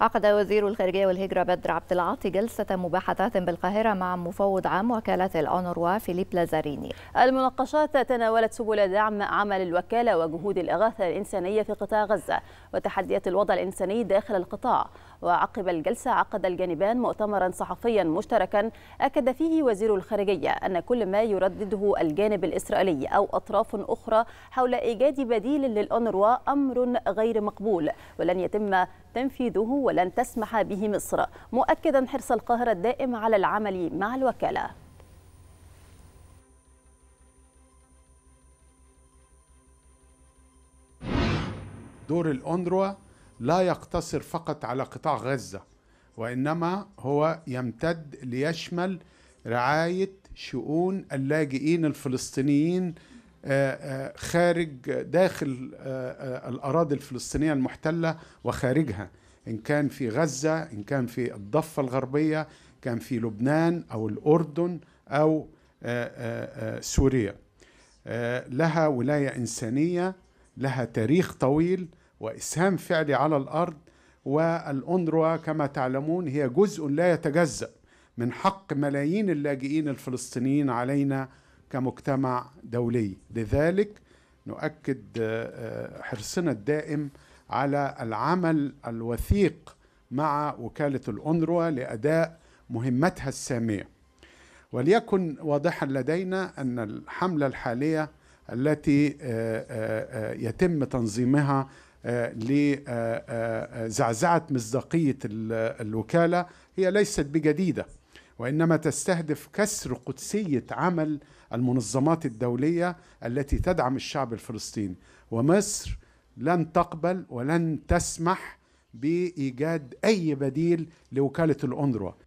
عقد وزير الخارجية والهجرة بدر عبد العاطي جلسة مباحثات بالقاهرة مع مفوض عام وكالة الأونروا فيليب لازاريني المناقشات تناولت سبل دعم عمل الوكالة وجهود الإغاثة الإنسانية في قطاع غزة وتحديات الوضع الإنساني داخل القطاع وعقب الجلسة عقد الجانبان مؤتمرا صحفيا مشتركا أكد فيه وزير الخارجية أن كل ما يردده الجانب الإسرائيلي أو أطراف أخرى حول إيجاد بديل للأنروا أمر غير مقبول ولن يتم تنفيذه ولن تسمح به مصر مؤكدا حرص القاهرة الدائم على العمل مع الوكالة دور الأندروا لا يقتصر فقط على قطاع غزة وإنما هو يمتد ليشمل رعاية شؤون اللاجئين الفلسطينيين آه، آه، خارج داخل آه، الأراضي الفلسطينية المحتلة وخارجها إن كان في غزة إن كان في الضفة الغربية كان في لبنان أو الأردن أو سوريا لها ولاية إنسانية لها تاريخ طويل وإسهام فعلي على الأرض والأنروا كما تعلمون هي جزء لا يتجزأ من حق ملايين اللاجئين الفلسطينيين علينا كمجتمع دولي لذلك نؤكد آه، آه، حرصنا الدائم على العمل الوثيق مع وكالة الأنروا لأداء مهمتها السامية وليكن واضحا لدينا أن الحملة الحالية التي آه، يتم تنظيمها لزعزعة مصداقية الوكالة هي ليست بجديدة وإنما تستهدف كسر قدسية عمل المنظمات الدولية التي تدعم الشعب الفلسطيني ومصر لن تقبل ولن تسمح بإيجاد أي بديل لوكالة الأندروا